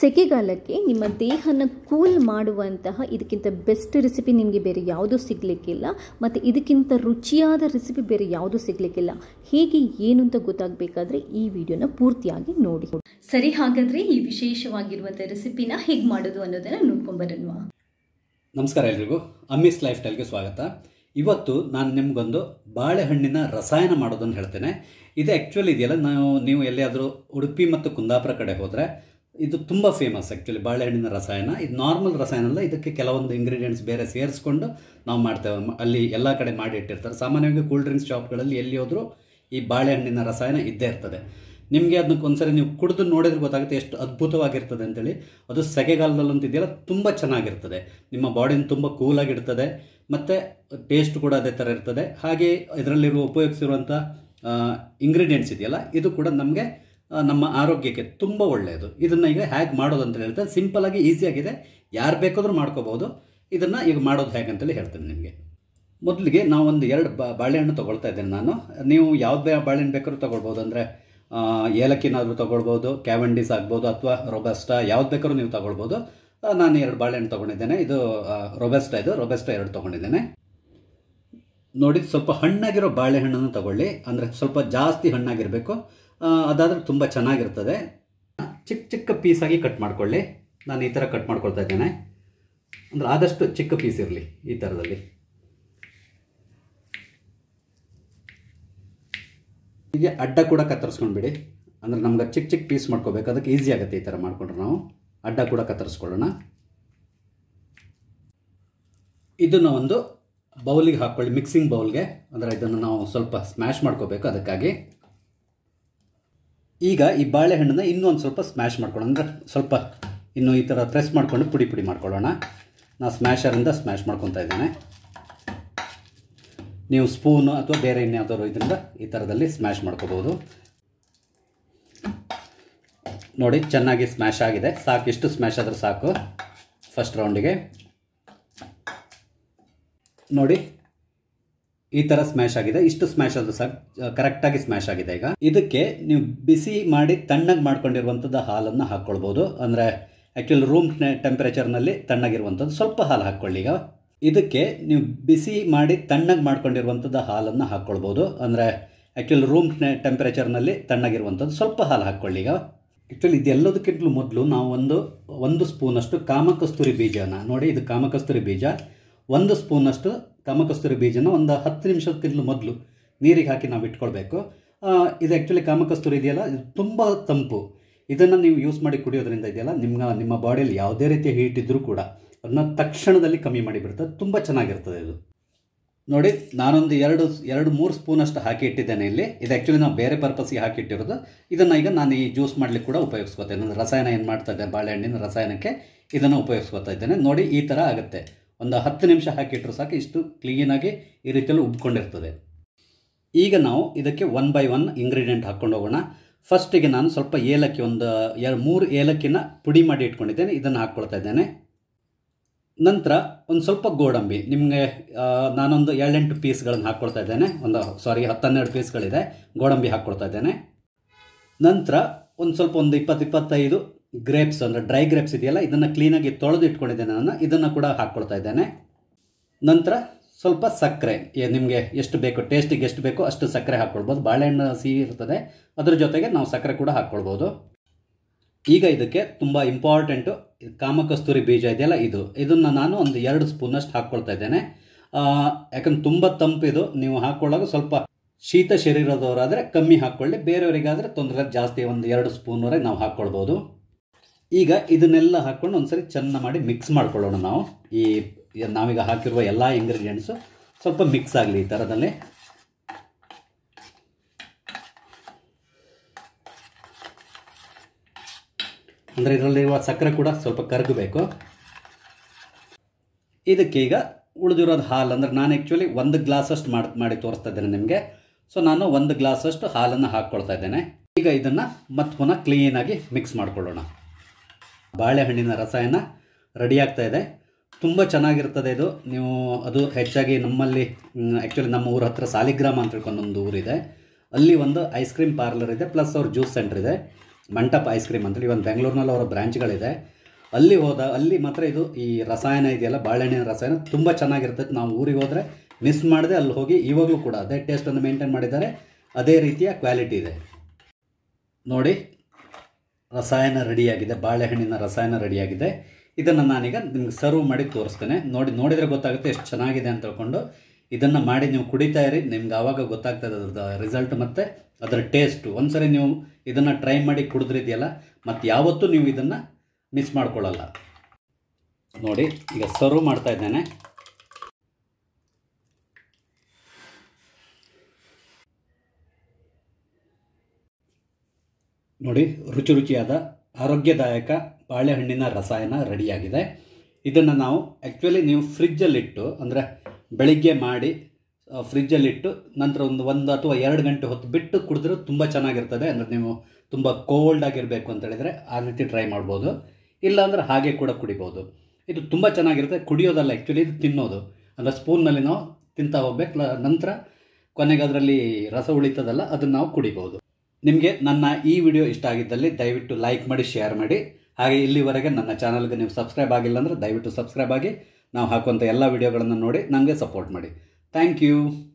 ಸೆಕೆಗಾಲಕ್ಕೆ ನಿಮ್ಮ ದೇಹನ ಕೂಲ್ ಮಾಡುವಂತಹ ಇದಕ್ಕಿಂತ ಬೆಸ್ಟ್ ರೆಸಿಪಿ ನಿಮಗೆ ಬೇರೆ ಯಾವುದೂ ಸಿಗಲಿಕ್ಕಿಲ್ಲ ಮತ್ತು ಇದಕ್ಕಿಂತ ರುಚಿಯಾದ ರೆಸಿಪಿ ಬೇರೆ ಯಾವುದೂ ಸಿಗಲಿಕ್ಕಿಲ್ಲ ಹೇಗೆ ಏನು ಅಂತ ಗೊತ್ತಾಗಬೇಕಾದ್ರೆ ಈ ವಿಡಿಯೋನ ಪೂರ್ತಿಯಾಗಿ ನೋಡಿ ಸರಿ ಹಾಗಾದರೆ ಈ ವಿಶೇಷವಾಗಿರುವಂಥ ರೆಸಿಪಿನ ಹೇಗೆ ಮಾಡೋದು ಅನ್ನೋದನ್ನು ನೋಡ್ಕೊಂಬರೋಣ ನಮಸ್ಕಾರ ಎಲ್ರಿಗೂ ಅಮ್ಮಿಸ್ ಲೈಫ್ ಸ್ಟೈಲ್ಗೆ ಸ್ವಾಗತ ಇವತ್ತು ನಾನು ನಿಮ್ಗೊಂದು ಬಾಳೆಹಣ್ಣಿನ ರಸಾಯನ ಮಾಡೋದನ್ನು ಹೇಳ್ತೇನೆ ಇದು ಆ್ಯಕ್ಚುಲಿ ಇದೆಯಲ್ಲ ನಾವು ನೀವು ಎಲ್ಲಿಯಾದರೂ ಉಡುಪಿ ಮತ್ತು ಕುಂದಾಪುರ ಕಡೆ ಹೋದರೆ ಇದು ತುಂಬ ಫೇಮಸ್ ಆ್ಯಕ್ಚುಲಿ ಬಾಳೆಹಣ್ಣಿನ ರಸಾಯನ ಇದು ನಾರ್ಮಲ್ ರಸಾಯನ ಅಲ್ಲ ಇದಕ್ಕೆ ಕೆಲವೊಂದು ಇಂಗ್ರೀಡಿಯೆಂಟ್ಸ್ ಬೇರೆ ಸೇರಿಸ್ಕೊಂಡು ನಾವು ಮಾಡ್ತೇವೆ ಅಲ್ಲಿ ಎಲ್ಲ ಕಡೆ ಮಾಡಿ ಇಟ್ಟಿರ್ತಾರೆ ಸಾಮಾನ್ಯವಾಗಿ ಕೂಲ್ ಡ್ರಿಂಕ್ಸ್ ಶಾಪ್ಗಳಲ್ಲಿ ಎಲ್ಲಿ ಹೋದರೂ ಈ ಬಾಳೆಹಣ್ಣಿನ ರಸಾಯನ ಇದ್ದೇ ಇರ್ತದೆ ನಿಮಗೆ ಅದಕ್ಕೆ ಒಂದ್ಸರಿ ನೀವು ಕುಡಿದು ನೋಡಿದ್ರೆ ಗೊತ್ತಾಗುತ್ತೆ ಎಷ್ಟು ಅದ್ಭುತವಾಗಿರ್ತದೆ ಅಂತೇಳಿ ಅದು ಸೆಗೆಗಾಲದಲ್ಲಂತಿದೆಯಲ್ಲ ತುಂಬ ಚೆನ್ನಾಗಿರ್ತದೆ ನಿಮ್ಮ ಬಾಡಿನ ತುಂಬ ಕೂಲಾಗಿರ್ತದೆ ಮತ್ತು ಟೇಸ್ಟ್ ಕೂಡ ಅದೇ ಥರ ಇರ್ತದೆ ಹಾಗೆ ಇದರಲ್ಲಿರುವ ಉಪಯೋಗಿಸಿರುವಂಥ ಇಂಗ್ರೀಡಿಯೆಂಟ್ಸ್ ಇದೆಯಲ್ಲ ಇದು ಕೂಡ ನಮಗೆ ನಮ್ಮ ಆರೋಗ್ಯಕ್ಕೆ ತುಂಬ ಒಳ್ಳೆಯದು ಇದನ್ನು ಈಗ ಹೇಗೆ ಮಾಡೋದು ಅಂತ ಹೇಳ್ತಾರೆ ಸಿಂಪಲಾಗಿ ಈಸಿಯಾಗಿದೆ ಯಾರು ಬೇಕಾದರೂ ಮಾಡ್ಕೋಬೋದು ಇದನ್ನು ಈಗ ಮಾಡೋದು ಹೇಗೆ ಅಂತೇಳಿ ಹೇಳ್ತೇನೆ ನಿಮಗೆ ಮೊದಲಿಗೆ ನಾವು ಒಂದು ಎರಡು ಬಾಳೆಹಣ್ಣು ತೊಗೊಳ್ತಾ ಇದ್ದೇನೆ ನಾನು ನೀವು ಯಾವ್ದು ಬಾಳೆಹಣ್ಣು ಬೇಕಾದ್ರೂ ತೊಗೊಳ್ಬೋದು ಅಂದರೆ ಏಲಕ್ಕಿನಾದರೂ ತೊಗೊಳ್ಬೋದು ಕ್ಯಾವೆಂಡೀಸ್ ಆಗ್ಬೋದು ಅಥವಾ ರೊಬೆಸ್ಟಾ ಯಾವ್ದು ಬೇಕಾದ್ರೂ ನೀವು ತೊಗೊಳ್ಬೋದು ನಾನು ಎರಡು ಬಾಳೆಹಣ್ಣು ತೊಗೊಂಡಿದ್ದೇನೆ ಇದು ರೊಬೆಸ್ಟಾ ಇದು ರೊಬೆಸ್ಟಾ ಎರಡು ತೊಗೊಂಡಿದ್ದೇನೆ ನೋಡಿ ಸ್ವಲ್ಪ ಹಣ್ಣಾಗಿರೋ ಬಾಳೆಹಣ್ಣನ್ನು ತಗೊಳ್ಳಿ ಅಂದರೆ ಸ್ವಲ್ಪ ಜಾಸ್ತಿ ಹಣ್ಣಾಗಿರಬೇಕು ಅದಾದರೆ ತುಂಬ ಚೆನ್ನಾಗಿರ್ತದೆ ಚಿಕ್ಕ ಚಿಕ್ಕ ಪೀಸಾಗಿ ಕಟ್ ಮಾಡಿಕೊಳ್ಳಿ ನಾನು ಈ ಥರ ಕಟ್ ಮಾಡ್ಕೊಳ್ತಾ ಇದ್ದೇನೆ ಅಂದರೆ ಆದಷ್ಟು ಚಿಕ್ಕ ಪೀಸ್ ಇರಲಿ ಈ ಥರದಲ್ಲಿ ಹೀಗೆ ಅಡ್ಡ ಕೂಡ ಕತ್ತರಿಸ್ಕೊಂಡ್ಬಿಡಿ ಅಂದರೆ ನಮ್ಗೆ ಚಿಕ್ಕ ಚಿಕ್ಕ ಪೀಸ್ ಮಾಡ್ಕೋಬೇಕು ಅದಕ್ಕೆ ಈಸಿ ಆಗುತ್ತೆ ಈ ಥರ ಮಾಡಿಕೊಂಡ್ರೆ ನಾವು ಅಡ್ಡ ಕೂಡ ಕತ್ತರಿಸ್ಕೊಳ್ಳೋಣ ಇದನ್ನು ಒಂದು ಬೌಲಿಗೆ ಹಾಕ್ಕೊಳ್ಳಿ ಮಿಕ್ಸಿಂಗ್ ಬೌಲ್ಗೆ ಅಂದರೆ ಇದನ್ನು ನಾವು ಸ್ವಲ್ಪ ಸ್ಮ್ಯಾಶ್ ಮಾಡ್ಕೋಬೇಕು ಅದಕ್ಕಾಗಿ ಈಗ ಈ ಬಾಳೆಹಣ್ಣನ್ನು ಇನ್ನೂ ಒಂದು ಸ್ವಲ್ಪ ಸ್ಮ್ಯಾಶ್ ಮಾಡ್ಕೊಳ್ಳೋಣ ಅಂದರೆ ಸ್ವಲ್ಪ ಇನ್ನು ಈ ಥರ ಪ್ರೆಸ್ ಮಾಡಿಕೊಂಡು ಪುಡಿ ಪುಡಿ ಮಾಡ್ಕೊಳ್ಳೋಣ ನಾನು ಸ್ಮ್ಯಾಶರಿಂದ ಸ್ಮ್ಯಾಶ್ ಮಾಡ್ಕೊತಾ ಇದ್ದೇನೆ ನೀವು ಸ್ಪೂನು ಅಥವಾ ಬೇರೆ ಇನ್ಯಾವುದಾದ್ರು ಇದರಿಂದ ಈ ಥರದಲ್ಲಿ ಸ್ಮ್ಯಾಶ್ ಮಾಡ್ಕೋಬೋದು ನೋಡಿ ಚೆನ್ನಾಗಿ ಸ್ಮ್ಯಾಶ್ ಆಗಿದೆ ಸಾಕು ಎಷ್ಟು ಸ್ಮ್ಯಾಶ್ ಆದರೂ ಸಾಕು ಫಸ್ಟ್ ರೌಂಡಿಗೆ ನೋಡಿ ಈ ತರ ಸ್ಮ್ಯಾಶ್ ಆಗಿದೆ ಇಷ್ಟು ಸ್ಮ್ಯಾಶ್ ಅದು ಸಹ ಕರೆಕ್ಟಾಗಿ ಸ್ಮ್ಯಾಶ್ ಆಗಿದೆ ಈಗ ಇದಕ್ಕೆ ನೀವು ಬಿಸಿ ಮಾಡಿ ತಣ್ಣಗೆ ಮಾಡ್ಕೊಂಡಿರುವಂತದ ಹಾಲನ್ನು ಹಾಕ್ಕೊಳ್ಬೋದು ಅಂದ್ರೆ ಆಕ್ಚುಲಿ ರೂಮ್ ನಲ್ಲಿ ತಣ್ಣಗಿರುವಂಥದ್ದು ಸ್ವಲ್ಪ ಹಾಲು ಹಾಕೊಳ್ಳಿ ಈಗ ಇದಕ್ಕೆ ನೀವು ಬಿಸಿ ಮಾಡಿ ತಣ್ಣಗೆ ಮಾಡ್ಕೊಂಡಿರುವಂತದ ಹಾಲನ್ನು ಹಾಕ್ಕೊಳ್ಬೋದು ಅಂದ್ರೆ ಆಕ್ಚುಲಿ ರೂಮ್ ನಲ್ಲಿ ತಣ್ಣಗಿರುವಂತದ್ದು ಸ್ವಲ್ಪ ಹಾಲು ಹಾಕೊಳ್ಳಿ ಈಗ ಆ್ಯಕ್ಚುಲಿ ಇದೆಲ್ಲದಕ್ಕಿಂತಲೂ ಮೊದಲು ನಾವು ಒಂದು ಒಂದು ಸ್ಪೂನ್ ಅಷ್ಟು ಕಾಮಕಸ್ತೂರಿ ಬೀಜನ ನೋಡಿ ಇದು ಕಾಮಕಸ್ತೂರಿ ಬೀಜ ಒಂದು ಸ್ಪೂನ್ ಅಷ್ಟು ಕಾಮಕಸ್ತೂರಿ ಬೀಜನ ಒಂದು ಹತ್ತು ನಿಮಿಷಕ್ಕಿಂತಲೂ ಮೊದಲು ನೀರಿಗೆ ಹಾಕಿ ನಾವು ಇಟ್ಕೊಳ್ಬೇಕು ಇದು ಆ್ಯಕ್ಚುಲಿ ಕಾಮಕಸ್ತೂರಿ ಇದೆಯಲ್ಲ ಇದು ತುಂಬ ತಂಪು ಇದನ್ನು ನೀವು ಯೂಸ್ ಮಾಡಿ ಕುಡಿಯೋದ್ರಿಂದ ಇದೆಯಲ್ಲ ನಿಮ್ಮ ನಿಮ್ಮ ಬಾಡಿಯಲ್ಲಿ ಯಾವುದೇ ರೀತಿಯ ಹೀಟ್ ಇದ್ದರೂ ಕೂಡ ಅದನ್ನ ತಕ್ಷಣದಲ್ಲಿ ಕಮ್ಮಿ ಮಾಡಿಬಿಡ್ತದೆ ತುಂಬ ಚೆನ್ನಾಗಿರ್ತದೆ ಇದು ನೋಡಿ ನಾನೊಂದು ಎರಡು ಎರಡು ಮೂರು ಸ್ಪೂನಷ್ಟು ಹಾಕಿ ಇಟ್ಟಿದ್ದೇನೆ ಇಲ್ಲಿ ಇದು ಆ್ಯಕ್ಚುಲಿ ನಾವು ಬೇರೆ ಪರ್ಪಸ್ಗೆ ಹಾಕಿ ಇಟ್ಟಿರೋದು ಇದನ್ನು ಈಗ ನಾನು ಈ ಜ್ಯೂಸ್ ಮಾಡಲಿಕ್ಕೆ ಕೂಡ ಉಪಯೋಗಿಸ್ಕೊತೇನೆ ನಾನು ರಸಾಯನ ಏನು ಮಾಡ್ತಾ ಇದ್ದೇನೆ ಬಾಳೆಹಣ್ಣಿನ ರಸಾಯನಕ್ಕೆ ಇದನ್ನು ಉಪಯೋಗಿಸ್ಕೊತಾ ಇದ್ದೇನೆ ನೋಡಿ ಈ ಥರ ಆಗುತ್ತೆ ಒಂದು ಹತ್ತು ನಿಮಿಷ ಹಾಕಿಟ್ಟರು ಸಾಕು ಇಷ್ಟು ಕ್ಲೀನಾಗಿ ಈ ರೀತಿಯಲ್ಲಿ ಉಬ್ಕೊಂಡಿರ್ತದೆ ಈಗ ನಾವು ಇದಕ್ಕೆ ಒನ್ ಬೈ ಒನ್ ಇಂಗ್ರೀಡಿಯೆಂಟ್ ಹಾಕ್ಕೊಂಡು ಹೋಗೋಣ ಫಸ್ಟಿಗೆ ನಾನು ಸ್ವಲ್ಪ ಏಲಕ್ಕಿ ಒಂದು ಎರಡು ಮೂರು ಏಲಕ್ಕಿನ ಪುಡಿ ಮಾಡಿ ಇಟ್ಕೊಂಡಿದ್ದೇನೆ ಇದನ್ನು ಹಾಕ್ಕೊಳ್ತಾ ಇದ್ದೇನೆ ನಂತರ ಒಂದು ಸ್ವಲ್ಪ ಗೋಡಂಬಿ ನಿಮಗೆ ನಾನೊಂದು ಏಳೆಂಟು ಪೀಸ್ಗಳನ್ನು ಹಾಕ್ಕೊಳ್ತಾ ಇದ್ದೇನೆ ಒಂದು ಸಾರಿ ಹತ್ತನ್ನೆರಡು ಪೀಸ್ಗಳಿದೆ ಗೋಡಂಬಿ ಹಾಕ್ಕೊಳ್ತಾ ಇದ್ದೇನೆ ನಂತರ ಒಂದು ಸ್ವಲ್ಪ ಒಂದು ಇಪ್ಪತ್ತು ಇಪ್ಪತ್ತೈದು ಗ್ರೇಪ್ಸ್ ಅಂದರೆ ಡ್ರೈ ಗ್ರೇಪ್ಸ್ ಇದೆಯಲ್ಲ ಇದನ್ನು ಕ್ಲೀನಾಗಿ ತೊಳೆದು ಇಟ್ಕೊಂಡಿದ್ದೇನೆ ನಾನು ಇದನ್ನು ಕೂಡ ಹಾಕ್ಕೊಳ್ತಾ ಇದ್ದೇನೆ ನಂತರ ಸ್ವಲ್ಪ ಸಕ್ಕರೆ ನಿಮಗೆ ಎಷ್ಟು ಬೇಕು ಟೇಸ್ಟಿಗೆ ಎಷ್ಟು ಬೇಕೋ ಅಷ್ಟು ಸಕ್ಕರೆ ಹಾಕ್ಕೊಳ್ಬೋದು ಬಾಳೆಹಣ್ಣು ಸಿಹಿ ಇರ್ತದೆ ಅದ್ರ ಜೊತೆಗೆ ನಾವು ಸಕ್ಕರೆ ಕೂಡ ಹಾಕ್ಕೊಳ್ಬೋದು ಈಗ ಇದಕ್ಕೆ ತುಂಬ ಇಂಪಾರ್ಟೆಂಟು ಕಾಮಕಸ್ತೂರಿ ಬೀಜ ಇದೆಯಲ್ಲ ಇದು ಇದನ್ನು ನಾನು ಒಂದು ಎರಡು ಸ್ಪೂನಷ್ಟು ಹಾಕ್ಕೊಳ್ತಾ ಇದ್ದೇನೆ ಯಾಕಂದ್ರೆ ತುಂಬ ತಂಪಿದು ನೀವು ಹಾಕ್ಕೊಳ್ಳೋದು ಸ್ವಲ್ಪ ಶೀತ ಶರೀರದವರಾದರೆ ಕಮ್ಮಿ ಹಾಕ್ಕೊಳ್ಳಿ ಬೇರೆಯವರಿಗಾದರೆ ತೊಂದರೆ ಜಾಸ್ತಿ ಒಂದು ಎರಡು ಸ್ಪೂನ್ವರೆಗೆ ನಾವು ಹಾಕ್ಕೊಳ್ಬೋದು ಈಗ ಇದನ್ನೆಲ್ಲ ಹಾಕ್ಕೊಂಡು ಒಂದ್ಸರಿ ಚೆನ್ನ ಮಾಡಿ ಮಿಕ್ಸ್ ಮಾಡ್ಕೊಳ್ಳೋಣ ನಾವು ಈ ನಾವೀಗ ಹಾಕಿರುವ ಎಲ್ಲ ಇಂಗ್ರೀಡಿಯೆಂಟ್ಸು ಸ್ವಲ್ಪ ಮಿಕ್ಸ್ ಆಗಲಿ ಈ ಥರದಲ್ಲಿ ಅಂದರೆ ಇದರಲ್ಲಿರುವ ಸಕ್ಕರೆ ಕೂಡ ಸ್ವಲ್ಪ ಕರಗಬೇಕು ಇದಕ್ಕೆ ಈಗ ಉಳಿದಿರೋದು ಹಾಲು ಅಂದರೆ ನಾನು ಆ್ಯಕ್ಚುಲಿ ಒಂದು ಗ್ಲಾಸಷ್ಟು ಮಾಡಿ ಮಾಡಿ ತೋರಿಸ್ತಾ ಇದ್ದೇನೆ ನಿಮಗೆ ಸೊ ನಾನು ಒಂದು ಗ್ಲಾಸಷ್ಟು ಹಾಲನ್ನು ಹಾಕ್ಕೊಳ್ತಾ ಇದ್ದೇನೆ ಈಗ ಇದನ್ನು ಮತ್ತೆ ಪುನಃ ಕ್ಲೀನಾಗಿ ಮಿಕ್ಸ್ ಮಾಡ್ಕೊಳ್ಳೋಣ ಬಾಳೆಹಣ್ಣಿನ ರಸಾಯನ ರೆಡಿಯಾಗ್ತಾ ಇದೆ ತುಂಬ ಚೆನ್ನಾಗಿರ್ತದೆ ಇದು ನೀವು ಅದು ಹೆಚ್ಚಾಗಿ ನಮ್ಮಲ್ಲಿ ಆ್ಯಕ್ಚುಲಿ ನಮ್ಮ ಊರ ಹತ್ರ ಸಾಲಿಗ್ರಾಮ ಅಂತ ಒಂದು ಊರಿದೆ ಅಲ್ಲಿ ಒಂದು ಐಸ್ ಕ್ರೀಮ್ ಪಾರ್ಲರ್ ಇದೆ ಪ್ಲಸ್ ಅವ್ರ ಜ್ಯೂಸ್ ಸೆಂಟರ್ ಇದೆ ಮಂಟಪ ಐಸ್ ಕ್ರೀಮ್ ಅಂತೇಳಿ ಇವನ್ ಬೆಂಗಳೂರಿನಲ್ಲಿ ಅವರ ಬ್ರ್ಯಾಂಚ್ಗಳಿದೆ ಅಲ್ಲಿ ಹೋದ ಅಲ್ಲಿ ಮಾತ್ರ ಇದು ಈ ರಸಾಯನ ಇದೆಯಲ್ಲ ಬಾಳೆಹಣ್ಣಿನ ರಸಾಯನ ತುಂಬ ಚೆನ್ನಾಗಿರ್ತೈತೆ ನಾವು ಊರಿಗೆ ಹೋದರೆ ಮಿಸ್ ಮಾಡಿದೆ ಅಲ್ಲಿ ಹೋಗಿ ಇವಾಗಲೂ ಕೂಡ ಅದೇ ಟೇಸ್ಟನ್ನು ಮೇಂಟೈನ್ ಮಾಡಿದ್ದಾರೆ ಅದೇ ರೀತಿಯ ಕ್ವಾಲಿಟಿ ಇದೆ ನೋಡಿ ರಸಾಯನ ರೆಡಿಯಾಗಿದೆ ಬಾಳೆಹಣ್ಣಿನ ರಸಾಯನ ರೆಡಿಯಾಗಿದೆ ಇದನ್ನು ನಾನೀಗ ನಿಮ್ಗೆ ಸರ್ವ್ ಮಾಡಿ ತೋರಿಸ್ತೇನೆ ನೋಡಿ ನೋಡಿದರೆ ಗೊತ್ತಾಗುತ್ತೆ ಎಷ್ಟು ಚೆನ್ನಾಗಿದೆ ಅಂತ ಹೇಳ್ಕೊಂಡು ಇದನ್ನು ಮಾಡಿ ನೀವು ಕುಡಿತಾ ಇರಿ ನಿಮ್ಗೆ ಆವಾಗ ಗೊತ್ತಾಗ್ತದೆ ರಿಸಲ್ಟ್ ಮತ್ತು ಅದರ ಟೇಸ್ಟು ಒಂದ್ಸರಿ ನೀವು ಇದನ್ನು ಟ್ರೈ ಮಾಡಿ ಕುಡಿದ್ರಿದೆಯಲ್ಲ ಮತ್ತು ಯಾವತ್ತೂ ನೀವು ಇದನ್ನು ಮಿಸ್ ಮಾಡ್ಕೊಳ್ಳಲ್ಲ ನೋಡಿ ಈಗ ಸರ್ವ್ ಮಾಡ್ತಾ ಇದ್ದೇನೆ ನೋಡಿ ರುಚಿ ರುಚಿಯಾದ ಆರೋಗ್ಯದಾಯಕ ಬಾಳೆಹಣ್ಣಿನ ರಸಾಯನ ರೆಡಿಯಾಗಿದೆ ಇದನ್ನು ನಾವು ಆ್ಯಕ್ಚುಲಿ ನೀವು ಫ್ರಿಜ್ಜಲ್ಲಿಟ್ಟು ಅಂದರೆ ಬೆಳಿಗ್ಗೆ ಮಾಡಿ ಫ್ರಿಜ್ಜಲ್ಲಿಟ್ಟು ನಂತರ ಒಂದು ಒಂದು ಅಥವಾ ಎರಡು ಗಂಟೆ ಹೊತ್ತು ಬಿಟ್ಟು ಕುಡಿದ್ರೆ ತುಂಬ ಚೆನ್ನಾಗಿರ್ತದೆ ಅಂದರೆ ನೀವು ತುಂಬ ಕೋಲ್ಡ್ ಆಗಿರಬೇಕು ಅಂತ ಆ ರೀತಿ ಟ್ರೈ ಮಾಡ್ಬೋದು ಇಲ್ಲಾಂದ್ರೆ ಹಾಗೆ ಕೂಡ ಕುಡಿಬೋದು ಇದು ತುಂಬ ಚೆನ್ನಾಗಿರುತ್ತೆ ಕುಡಿಯೋದಲ್ಲ ಆ್ಯಕ್ಚುಲಿ ಇದು ತಿನ್ನೋದು ಅಂದರೆ ಸ್ಪೂನ್ನಲ್ಲಿ ನಾವು ತಿಂತಾ ಹೋಗ್ಬೇಕು ನಂತರ ಕೊನೆಗೆ ಅದರಲ್ಲಿ ರಸ ಉಳಿತದಲ್ಲ ಅದನ್ನು ನಾವು ಕುಡಿಬೋದು ನಿಮಗೆ ನನ್ನ ಈ ವಿಡಿಯೋ ಇಷ್ಟ ಆಗಿದ್ದಲ್ಲಿ ದಯವಿಟ್ಟು ಲೈಕ್ ಮಾಡಿ ಶೇರ್ ಮಾಡಿ ಹಾಗೆ ಇಲ್ಲಿವರೆಗೆ ನನ್ನ ಚಾನಲ್ಗೆ ನೀವು ಸಬ್ಸ್ಕ್ರೈಬ್ ಆಗಿಲ್ಲ ಅಂದರೆ ದಯವಿಟ್ಟು ಸಬ್ಸ್ಕ್ರೈಬ್ ಆಗಿ ನಾವು ಹಾಕುವಂಥ ಎಲ್ಲ ವಿಡಿಯೋಗಳನ್ನು ನೋಡಿ ನನಗೆ ಸಪೋರ್ಟ್ ಮಾಡಿ ಥ್ಯಾಂಕ್ ಯು